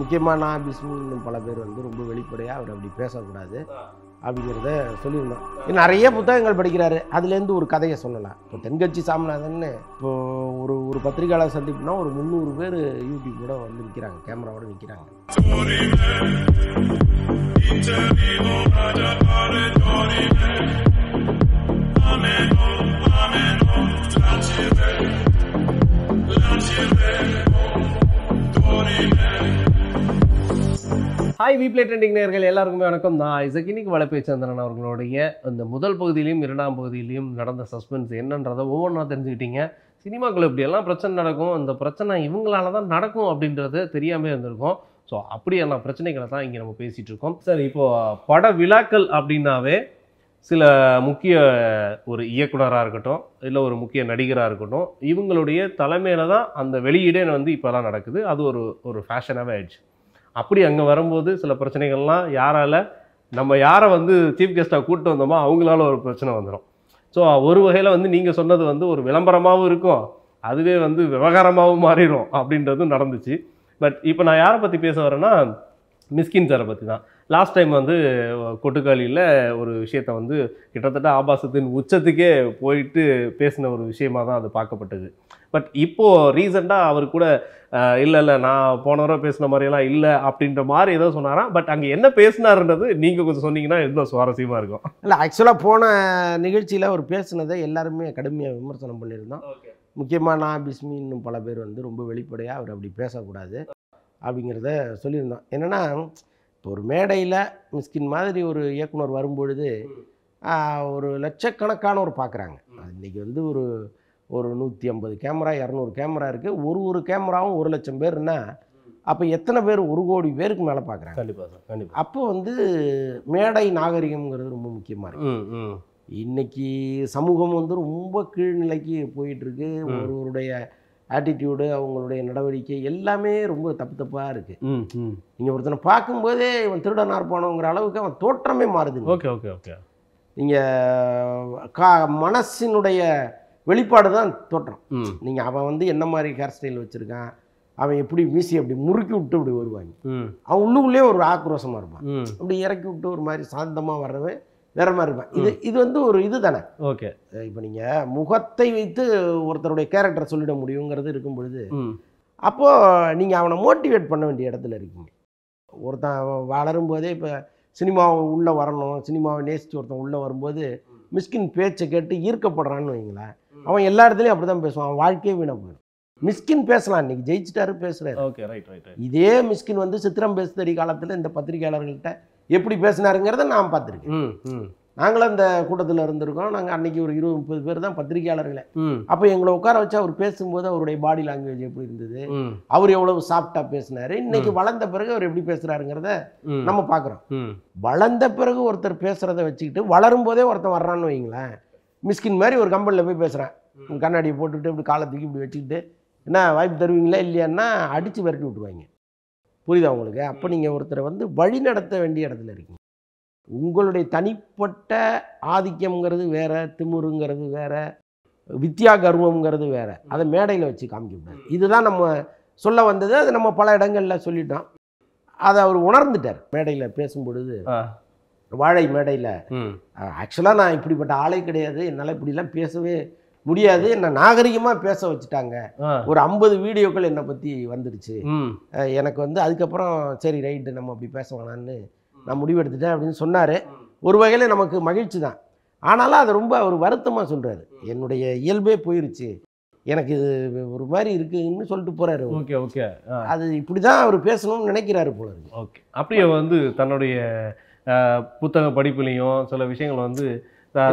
முக்கியமாக நான் பிஸ்மின்னும் பல பேர் வந்து ரொம்ப வெளிப்படையாக அவர் அப்படி பேசக்கூடாது அப்படிங்கிறத சொல்லியிருந்தோம் நிறைய புத்தகங்கள் படிக்கிறாரு அதுலேருந்து ஒரு கதையை சொல்லலாம் இப்போ தென்கட்சி சாமிநாதன் இப்போ ஒரு ஒரு பத்திரிகையாளர் சந்திப்புனா ஒரு முந்நூறு பேர் யூடியூப் கூட வந்து நிற்கிறாங்க கேமராவோட நிற்கிறாங்க ஹாய் வீப்ளே ட்ரெண்டிங் நேர்கள் எல்லாருக்குமே வணக்கம் நான் இசைக்கு இன்னைக்கு வளப்பேச்சந்திரன் அவர்களுடைய அந்த முதல் பகுதியிலையும் இரண்டாம் பகுதியிலையும் நடந்த சஸ்பென்ஸ் என்னன்றதை ஒவ்வொன்றா தெரிஞ்சுக்கிட்டீங்க சினிமாக்கள் இப்படியெல்லாம் பிரச்சனை நடக்கும் அந்த பிரச்சனை இவங்களால தான் நடக்கும் அப்படின்றது தெரியாமல் இருந்திருக்கும் ஸோ அப்படியெல்லாம் பிரச்சனைகளை தான் இங்கே நம்ம பேசிகிட்டு இருக்கோம் சார் இப்போது பட விழாக்கள் அப்படின்னாவே சில முக்கிய ஒரு இயக்குனராக இருக்கட்டும் இல்லை ஒரு முக்கிய நடிகராக இருக்கட்டும் இவங்களுடைய தலைமையில் தான் அந்த வெளியீடே வந்து இப்போல்லாம் நடக்குது அது ஒரு ஒரு ஃபேஷனாகவே ஆயிடுச்சு அப்படி அங்கே வரும்போது சில பிரச்சனைகள்லாம் யாரால் நம்ம யாரை வந்து சீஃப் கெஸ்ட்டாக கூப்பிட்டு வந்தோமோ அவங்களால ஒரு பிரச்சனை வந்துடும் ஸோ ஒரு வகையில் வந்து நீங்கள் சொன்னது வந்து ஒரு விளம்பரமாகவும் இருக்கும் அதுவே வந்து விவகாரமாகவும் மாறிடும் அப்படின்றதும் நடந்துச்சு பட் இப்போ நான் யாரை பற்றி பேச வரேன்னா மிஸ்கின் சாரை பற்றி தான் லாஸ்ட் டைம் வந்து கொட்டுக்காலியில் ஒரு விஷயத்தை வந்து கிட்டத்தட்ட ஆபாசத்தின் உச்சத்துக்கே போயிட்டு பேசின ஒரு விஷயமாக தான் அது பார்க்கப்பட்டது பட் இப்போது ரீசெண்டாக அவர் கூட இல்லை இல்லை நான் போன தடவை பேசின மாதிரியெல்லாம் இல்லை அப்படின்ற மாதிரி ஏதோ சொன்னாராம் பட் அங்கே என்ன பேசினாருன்றது நீங்கள் கொஞ்சம் சொன்னீங்கன்னா எந்த சுவாரஸ்யமாக இருக்கும் இல்லை ஆக்சுவலாக போன நிகழ்ச்சியில் அவர் பேசினதை எல்லாருமே கடுமையாக விமர்சனம் பண்ணியிருந்தோம் முக்கியமாக நான் பிஸ்மி இன்னும் பல பேர் வந்து ரொம்ப வெளிப்படையாக அவர் அப்படி பேசக்கூடாது அப்படிங்கிறத சொல்லியிருந்தோம் என்னென்னா இப்போ ஒரு மேடையில் மிஸ்கின் மாதிரி ஒரு இயக்குனர் வரும்பொழுது ஒரு லட்சக்கணக்கானவர் பார்க்குறாங்க இன்றைக்கி வந்து ஒரு ஒரு நூற்றி ஐம்பது கேமரா இரநூறு கேமரா இருக்குது ஒரு ஒரு கேமராவும் ஒரு லட்சம் பேர்னா அப்போ எத்தனை பேர் ஒரு கோடி பேருக்கு மேலே பார்க்குறாங்க கண்டிப்பாக சார் கண்டிப்பாக அப்போ வந்து மேடை நாகரிகம்ங்கிறது ரொம்ப முக்கியமாக இருக்குது இன்னைக்கு சமூகம் வந்து ரொம்ப கீழ்நிலைக்கு போயிட்டுருக்கு ஒருவருடைய ஆட்டிடியூடு அவங்களுடைய நடவடிக்கை எல்லாமே ரொம்ப தப்பு தப்பாக இருக்குது நீங்கள் ஒருத்தனை பார்க்கும்போதே இவன் திருடனாக போனவங்கிற அளவுக்கு அவன் தோற்றமே மாறுது ஓகே ஓகே ஓகே நீங்கள் கா மனசினுடைய வெளிப்பாடு தான் தோற்றம் நீங்கள் அவன் வந்து என்ன மாதிரி ஹேர் ஸ்டைல் வச்சுருக்கான் அவன் எப்படி வீசி அப்படி முறுக்கி விட்டு இப்படி வருவாங்க அவன் உள்ளுக்குள்ளே ஒரு ஆக்ரோஷமாக இருப்பான் அப்படி இறக்கி விட்டு ஒரு மாதிரி சாந்தமாக வர்றவன் வேற மாதிரி இருப்பான் இது இது வந்து ஒரு இது தானே ஓகே இப்போ நீங்கள் முகத்தை வைத்து ஒருத்தருடைய கேரக்டரை சொல்லிட முடியுங்கிறது இருக்கும் பொழுது அப்போது நீங்கள் அவனை மோட்டிவேட் பண்ண வேண்டிய இடத்துல இருக்கீங்க ஒருத்தன் வளரும் போதே இப்போ சினிமாவை உள்ளே வரணும் சினிமாவை நேசித்து ஒருத்தன் உள்ளே வரும்போது மிஸ்கின் பேச்சை கேட்டு ஈர்க்கப்படுறான்னு வைங்களேன் அவன் எல்லா இடத்துலையும் அப்படிதான் பேசுவான் வாழ்க்கையே வீணா போயிடும் மிஸ்கின் பேசலாம் இன்னைக்கு ஜெயிச்சிட்டாரு பேசுறாரு ஓகே ரைட் ரைட் இதே மிஸ்கின் வந்து சித்திரம் பேசுதடி காலத்துல இந்த பத்திரிகையாளர்கள்ட்ட எப்படி பேசினாருங்கிறத நான் பார்த்துருக்கேன் நாங்களும் அந்த கூட்டத்தில் இருந்திருக்கோம் நாங்கள் அன்னைக்கு ஒரு இருபது முப்பது பேர் தான் பத்திரிகையாளர்களே அப்போ எங்களை உட்கார வச்சு அவர் பேசும்போது அவருடைய பாடி லாங்குவேஜ் எப்படி இருந்தது அவர் எவ்வளவு சாஃப்டாக பேசினாரு இன்னைக்கு வளர்ந்த பிறகு அவர் எப்படி பேசுறாருங்கிறத நம்ம பார்க்குறோம் வளர்ந்த பிறகு ஒருத்தர் பேசுறத வச்சுக்கிட்டு வளரும் போதே ஒருத்தன் வர்றான்னு வைங்களேன் மிஸ்கின் மாதிரி ஒரு கம்பெனியில் போய் பேசுகிறேன் கண்ணாடியை போட்டுவிட்டு இப்படி காலை தூக்கி இப்படி வச்சுக்கிட்டு என்ன வாய்ப்பு தருவீங்களா இல்லையான்னா அடித்து விரட்டி விட்டுருவாங்க புரியுதா உங்களுக்கு அப்போ நீங்கள் ஒருத்தரை வந்து வழி நடத்த வேண்டிய இடத்துல இருக்கீங்க உங்களுடைய தனிப்பட்ட ஆதிக்கம்ங்கிறது வேற திமுருங்கிறது வேறு வித்யா கர்வம்ங்கிறது வேறு அதை மேடையில் வச்சு காமிக்கக்கூடாது இதுதான் நம்ம சொல்ல வந்தது அது நம்ம பல இடங்களில் சொல்லிட்டோம் அதை அவர் உணர்ந்துட்டார் மேடையில் பேசும்பொழுது வாழை மேடையில் ஆக்சுவலாக நான் இப்படிப்பட்ட ஆளே கிடையாது என்னால் இப்படிலாம் பேசவே முடியாது என்னை நாகரிகமாக பேச வச்சுட்டாங்க ஒரு ஐம்பது வீடியோக்கள் என்னை பற்றி வந்துடுச்சு எனக்கு வந்து அதுக்கப்புறம் சரி ரைட்டு நம்ம அப்படி பேச வேணான்னு நான் முடிவெடுத்துட்டேன் அப்படின்னு சொன்னார் ஒரு வகையில் நமக்கு மகிழ்ச்சி தான் ஆனாலும் அதை ரொம்ப அவர் வருத்தமாக சொல்கிறாரு என்னுடைய இயல்பே போயிருச்சு எனக்கு இது ஒரு மாதிரி இருக்குன்னு சொல்லிட்டு போறாரு ஓகே ஓகே அது இப்படி தான் அவர் பேசணும்னு நினைக்கிறாரு போல இருக்கு ஓகே அப்படியே வந்து தன்னுடைய புத்தக படிப்புலையும் சில விஷயங்கள் வந்து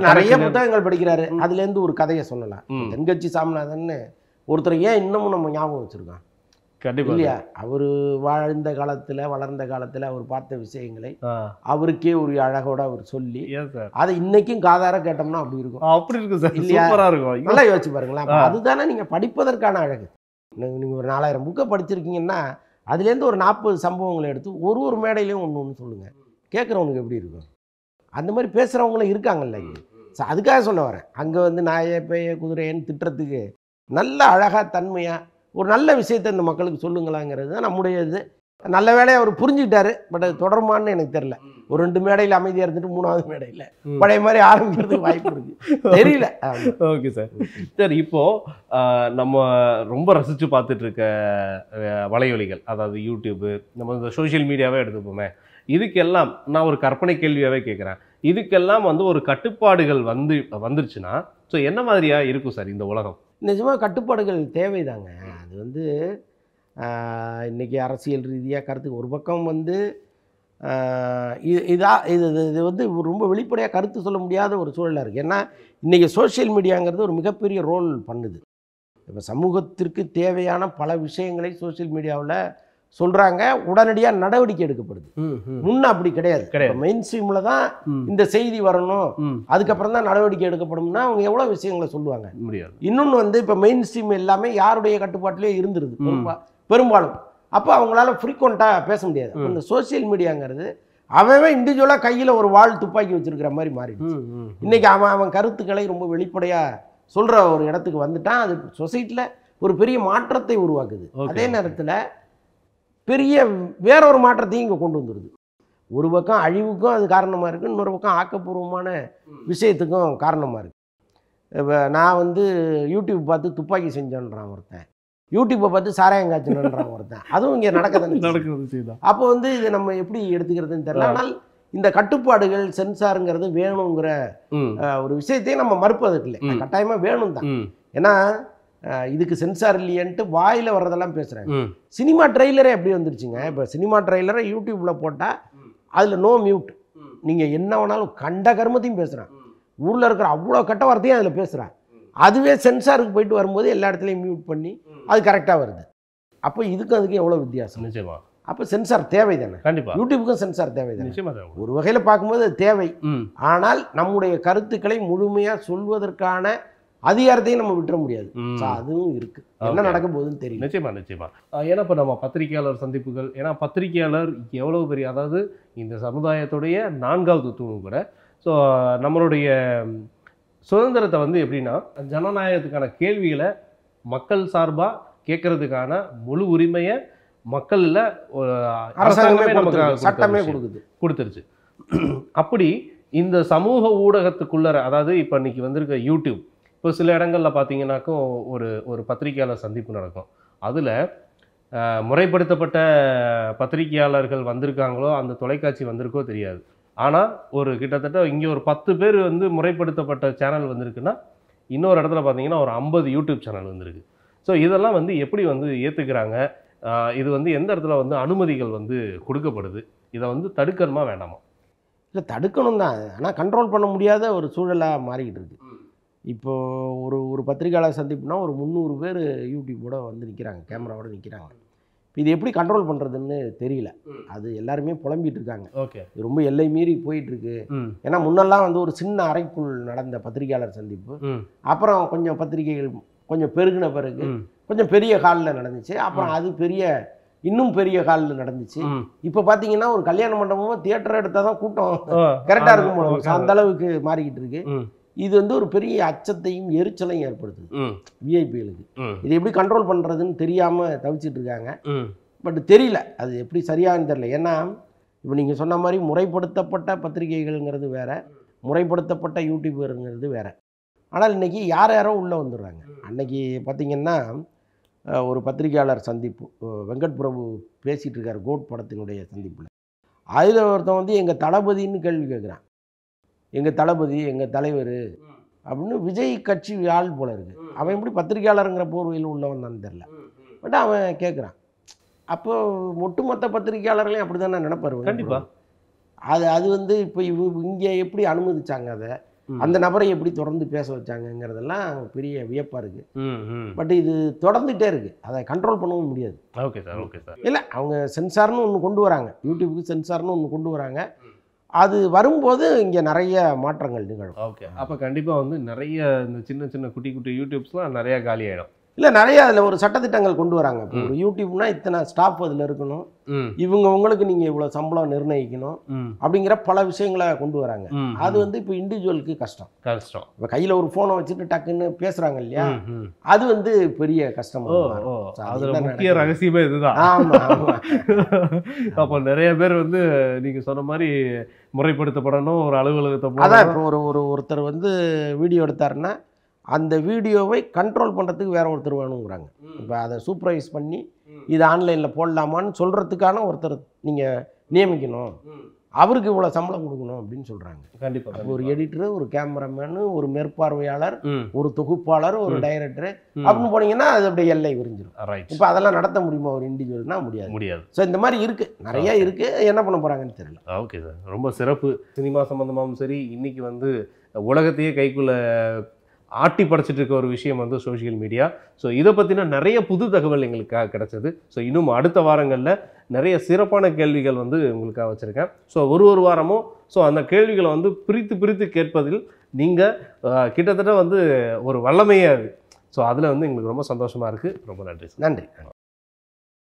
நிறைய புத்தகங்கள் படிக்கிறாரு அதுலேருந்து ஒரு கதையை சொல்லலாம் தென்கட்சி சாமிநாதன் ஒருத்தர் ஏன் இன்னமும் நம்ம ஞாபகம் வச்சுருக்கோம் கண்டிப்பா இல்லையா அவர் வாழ்ந்த காலத்தில் வளர்ந்த காலத்தில் அவர் பார்த்த விஷயங்களை அவருக்கே ஒரு அழகோட அவர் சொல்லி அதை இன்னைக்கும் காதார கேட்டோம்னா அப்படி இருக்கும் அப்படி இருக்கும் சார் இல்லையா இருக்கும் நல்லா யோசிச்சு பாருங்களேன் அதுதானே நீங்கள் படிப்பதற்கான அழகு நீங்கள் ஒரு நாலாயிரம் புக்கை படிச்சிருக்கீங்கன்னா அதுலேருந்து ஒரு நாற்பது சம்பவங்களை எடுத்து ஒரு ஒரு மேடையிலையும் ஒன்று ஒன்று சொல்லுங்கள் கேட்குறவனுக்கு எப்படி இருக்கும் அந்த மாதிரி பேசுகிறவங்களும் இருக்காங்கல்ல ஸோ அதுக்காக சொல்ல வரேன் அங்கே வந்து நாயை பேய குதிரைன்னு திட்டுறதுக்கு நல்ல அழகாக தன்மையாக ஒரு நல்ல விஷயத்தை இந்த மக்களுக்கு சொல்லுங்களாங்கிறது தான் நம்முடைய இது நல்ல வேலையை அவர் புரிஞ்சுக்கிட்டாரு பட் அது தொடருமான்னு எனக்கு தெரில ஒரு ரெண்டு மேடையில் அமைதியாக இருந்துட்டு மூணாவது மேடையில் பழைய மாதிரி ஆரம்பிக்கிறதுக்கு வாய்ப்பு இருக்கு தெரியல ஓகே சார் சார் இப்போது நம்ம ரொம்ப ரசித்து பார்த்துட்டு இருக்க அதாவது யூடியூப்பு நம்ம இந்த சோஷியல் மீடியாவே எடுத்துப்போமே இதுக்கெல்லாம் நான் ஒரு கற்பனை கேள்வியாகவே கேட்குறேன் இதுக்கெல்லாம் வந்து ஒரு கட்டுப்பாடுகள் வந்து வந்துருச்சுன்னா ஸோ என்ன மாதிரியாக இருக்கும் சார் இந்த உலகம் நிஜமாக கட்டுப்பாடுகள் தேவைதாங்க அது வந்து இன்றைக்கி அரசியல் ரீதியாக கருத்துக்கு ஒரு பக்கம் வந்து இது இதா இது இது வந்து ரொம்ப வெளிப்படையாக கருத்து சொல்ல முடியாத ஒரு சூழலாக இருக்குது ஏன்னா இன்றைக்கி சோஷியல் மீடியாங்கிறது ஒரு மிகப்பெரிய ரோல் பண்ணுது இப்போ சமூகத்திற்கு தேவையான பல விஷயங்களை சோசியல் மீடியாவில் சொல்றாங்க உடனடியா நடவடிக்கை எடுக்கப்படுது முன்ன அப்படி கிடையாது கிடையாது மெயின் ஸ்ட்ரீம்ல தான் இந்த செய்தி வரணும் அதுக்கப்புறம் தான் நடவடிக்கை எடுக்கப்படும்னா அவங்க எவ்வளவு விஷயங்களை சொல்லுவாங்க இன்னொன்னு வந்து இப்போ மெயின் ஸ்ட்ரீம் எல்லாமே யாருடைய கட்டுப்பாட்டிலேயே இருந்துருது பெரும்பாலும் அப்போ அவங்களால ஃப்ரீக்வெண்ட்டாக பேச முடியாது இந்த சோசியல் மீடியாங்கிறது அவன் இண்டிவிஜுவலாக கையில் ஒரு வாழ் துப்பாக்கி வச்சிருக்கிற மாதிரி மாறிடுச்சு இன்னைக்கு அவன் அவன் கருத்துக்களை ரொம்ப வெளிப்படையாக சொல்கிற ஒரு இடத்துக்கு வந்துட்டான் அது சொசைட்டியில் ஒரு பெரிய மாற்றத்தை உருவாக்குது அதே நேரத்தில் பெரிய வேறொரு மாற்றத்தையும் இங்கே கொண்டு வந்துடுது ஒரு பக்கம் அழிவுக்கும் அது காரணமாக இருக்குது இன்னொரு பக்கம் ஆக்கப்பூர்வமான விஷயத்துக்கும் காரணமாக இருக்குது இப்போ நான் வந்து யூடியூப் பார்த்து துப்பாக்கி செஞ்சேன்றான் ஒருத்தன் யூடியூப்பை பார்த்து சாராயம் காய்ச்சணுன்றான் ஒருத்தன் அதுவும் இங்கே நடக்கதானே நடக்கிறது அப்போ வந்து இதை நம்ம எப்படி எடுத்துக்கிறதுன்னு தெரியல ஆனால் இந்த கட்டுப்பாடுகள் சென்சாருங்கிறது வேணுங்கிற ஒரு விஷயத்தையும் நம்ம மறுப்பதற்கு இல்லை கட்டாயமாக வேணும் தான் ஏன்னா இதுக்கு சென்சார் இல்லையன்ட்டு வாயில் வர்றதெல்லாம் பேசுகிறாங்க சினிமா ட்ரெய்லரே அப்படி வந்துருச்சுங்க இப்போ சினிமா ட்ரெய்லரை யூடியூப்பில் போட்டால் அதில் நோ மியூட் நீங்கள் என்ன வேணாலும் கண்ட கர்மத்தையும் பேசுகிறேன் ஊரில் இருக்கிற அவ்வளோ கட்ட வார்த்தையும் அதில் பேசுகிறான் அதுவே சென்சாருக்கு போயிட்டு வரும்போது எல்லா இடத்துலையும் மியூட் பண்ணி அது கரெக்டாக வருது அப்போ இதுக்கும் அதுக்கும் எவ்வளோ வித்தியாசம் நிச்சயமா அப்போ சென்சார் தேவை தானே கண்டிப்பாக யூடியூபுக்கும் சென்சார் தேவை தானே ஒரு வகையில் பார்க்கும்போது அது தேவை ஆனால் நம்முடைய கருத்துக்களை முழுமையாக சொல்வதற்கான அதிகாரத்தையும் நம்ம விட்டுற முடியாது அதுவும் இருக்கு என்ன நடக்க போகுதுன்னு தெரியும் நிச்சயமா நிச்சயமா ஏன்னா இப்போ நம்ம பத்திரிகையாளர் சந்திப்புகள் ஏன்னா பத்திரிகையாளர் எவ்வளவு பெரிய அதாவது இந்த சமுதாயத்துடைய நான்காவது தூண் கூட ஸோ நம்மளுடைய சுதந்திரத்தை வந்து எப்படின்னா ஜனநாயகத்துக்கான கேள்விகளை மக்கள் சார்பாக கேட்கறதுக்கான முழு உரிமையை மக்களில் அரசாங்கமே நமக்கு சட்டமே கொடுக்குது கொடுத்துருச்சு அப்படி இந்த சமூக ஊடகத்துக்குள்ளே அதாவது இப்போ இன்னைக்கு வந்திருக்க யூடியூப் இப்போ சில இடங்களில் பார்த்தீங்கன்னாக்கும் ஒரு ஒரு பத்திரிகையாளர் சந்திப்பு நடக்கும் அதில் முறைப்படுத்தப்பட்ட பத்திரிகையாளர்கள் வந்திருக்காங்களோ அந்த தொலைக்காட்சி வந்திருக்கோ தெரியாது ஆனால் ஒரு கிட்டத்தட்ட இங்கே ஒரு பத்து பேர் வந்து முறைப்படுத்தப்பட்ட சேனல் வந்திருக்குன்னா இன்னொரு இடத்துல பார்த்தீங்கன்னா ஒரு ஐம்பது யூடியூப் சேனல் வந்திருக்கு ஸோ இதெல்லாம் வந்து எப்படி வந்து ஏற்றுக்கிறாங்க இது வந்து எந்த இடத்துல வந்து அனுமதிகள் வந்து கொடுக்கப்படுது இதை வந்து தடுக்கணுமா வேண்டாமா இல்லை தடுக்கணும் தான் ஆனால் கண்ட்ரோல் பண்ண முடியாத ஒரு சூழலாக மாறிக்கிட்டு இருக்குது இப்போது ஒரு ஒரு பத்திரிகையாளர் சந்திப்புனா ஒரு முந்நூறு பேர் யூடியூப்போட வந்து நிற்கிறாங்க கேமராவோட நிற்கிறாங்க இது எப்படி கண்ட்ரோல் பண்ணுறதுன்னு தெரியல அது எல்லாருமே புலம்பிகிட்டு இருக்காங்க ஓகே ரொம்ப எல்லை மீறி போயிட்டுருக்கு ஏன்னா முன்னெல்லாம் வந்து ஒரு சின்ன அறைக்குள் நடந்த பத்திரிகையாளர் சந்திப்பு அப்புறம் கொஞ்சம் பத்திரிகைகள் கொஞ்சம் பெருகின பிறகு கொஞ்சம் பெரிய காலில் நடந்துச்சு அப்புறம் அது பெரிய இன்னும் பெரிய காலில் நடந்துச்சு இப்போ பார்த்தீங்கன்னா ஒரு கல்யாண மண்டபமும் தியேட்டர் எடுத்தால் தான் கூட்டம் கரெக்டாக இருக்கும் அந்த அளவுக்கு மாறிக்கிட்டு இருக்கு இது வந்து ஒரு பெரிய அச்சத்தையும் எரிச்சலையும் ஏற்படுத்துது விஐபிகளுக்கு இது எப்படி கண்ட்ரோல் பண்ணுறதுன்னு தெரியாமல் தவிச்சிட்டு இருக்காங்க பட் தெரியல அது எப்படி சரியான்னு தெரியல ஏன்னா இப்போ நீங்கள் சொன்ன மாதிரி முறைப்படுத்தப்பட்ட பத்திரிகைகள்ங்கிறது வேறு முறைப்படுத்தப்பட்ட யூடியூபருங்கிறது வேறு ஆனால் இன்னைக்கு யார் யாரோ உள்ளே வந்துடுறாங்க அன்னைக்கு பார்த்தீங்கன்னா ஒரு பத்திரிகையாளர் சந்திப்பு வெங்கட் பிரபு பேசிகிட்டு இருக்கார் கோட் படத்தினுடைய சந்திப்பில் அதில் ஒருத்தன் வந்து எங்கள் தளபதின்னு கேள்வி கேட்குறான் எங்கள் தளபதி எங்கள் தலைவர் அப்படின்னு விஜய் கட்சி ஆள் போல இருக்குது அவன் எப்படி பத்திரிகையாளருங்கிற போர்வையில் உள்ளவன் தான் தெரில பட் அவன் கேட்குறான் அப்போ ஒட்டுமொத்த பத்திரிகையாளர்களையும் அப்படி நான் நினைப்பாரு கண்டிப்பாக அது அது வந்து இப்போ இவ் இங்கே எப்படி அனுமதிச்சாங்க அதை அந்த நபரை எப்படி தொடர்ந்து பேச வச்சாங்கங்கிறதெல்லாம் பெரிய வியப்பாக இருக்குது பட் இது தொடர்ந்துகிட்டே இருக்குது அதை கண்ட்ரோல் பண்ணவும் முடியாது ஓகே சார் ஓகே சார் இல்லை அவங்க சென்சார்னு ஒன்று கொண்டு வராங்க யூடியூபுக்கு சென்சார்னு ஒன்று கொண்டு வராங்க அது வரும்போது இங்கே நிறைய மாற்றங்கள் நிகழும் ஓகே அப்போ கண்டிப்பாக வந்து நிறைய இந்த சின்ன சின்ன குட்டி குட்டி யூடியூப்ஸ்லாம் நிறையா காலி ஆகிடும் இல்லை நிறைய அதில் ஒரு சட்டத்திட்டங்கள் கொண்டு வராங்க இப்போ ஒரு யூடியூப்னா இத்தனை ஸ்டாஃப் அதில் இருக்கணும் இவங்க உங்களுக்கு நீங்கள் இவ்வளோ சம்பளம் நிர்ணயிக்கணும் அப்படிங்கிற பல விஷயங்களை கொண்டு வராங்க அது வந்து இப்போ இண்டிவிஜுவலுக்கு கஷ்டம் கஷ்டம் இப்போ கையில் ஒரு ஃபோனை வச்சுட்டு டக்குன்னு பேசுகிறாங்க இல்லையா அது வந்து பெரிய கஷ்டம் முக்கிய ரகசியமே இதுதான் ஆமாம் அப்போ நிறைய பேர் வந்து நீங்கள் சொன்ன மாதிரி முறைப்படுத்தப்படணும் ஒரு அலுவலகத்தை அதான் இப்போ ஒரு ஒரு ஒருத்தர் வந்து வீடியோ எடுத்தாருன்னா அந்த வீடியோவை கண்ட்ரோல் பண்ணுறதுக்கு வேற ஒருத்தர் வேணுங்கிறாங்க இப்போ அதை சூப்பர்வைஸ் பண்ணி இது ஆன்லைனில் போடலாமான்னு சொல்கிறதுக்கான ஒருத்தர் நீங்கள் நியமிக்கணும் அவருக்கு இவ்வளோ சம்பளம் கொடுக்கணும் அப்படின்னு சொல்கிறாங்க கண்டிப்பாக ஒரு எடிட்டரு ஒரு கேமராமேனு ஒரு மேற்பார்வையாளர் ஒரு தொகுப்பாளர் ஒரு டைரக்டர் அப்படின்னு போனீங்கன்னா அது அப்படியே எல்லை விரிஞ்சிடும் இப்போ அதெல்லாம் நடத்த முடியுமா ஒரு இண்டிவிஜுவல்னா முடியாது முடியாது ஸோ இந்த மாதிரி இருக்குது நிறைய இருக்குது என்ன பண்ண போகிறாங்கன்னு தெரியல ஓகே சார் ரொம்ப சிறப்பு சினிமா சம்மந்தமாகவும் சரி இன்றைக்கி வந்து உலகத்தையே கைக்குள்ளே ஆட்டி படைச்சிட்டு இருக்க ஒரு விஷயம் வந்து சோஷியல் மீடியா ஸோ இதை பற்றின நிறைய புது தகவல் எங்களுக்காக கிடச்சிது ஸோ இன்னும் அடுத்த வாரங்களில் நிறைய சிறப்பான கேள்விகள் வந்து உங்களுக்காக வச்சுருக்கேன் ஸோ ஒரு ஒரு வாரமும் ஸோ அந்த கேள்விகளை வந்து பிரித்து பிரித்து கேட்பதில் நீங்கள் கிட்டத்தட்ட வந்து ஒரு வல்லமையாக இருக்குது ஸோ அதில் வந்து எங்களுக்கு ரொம்ப சந்தோஷமாக இருக்குது ரொம்ப நன்றி நன்றி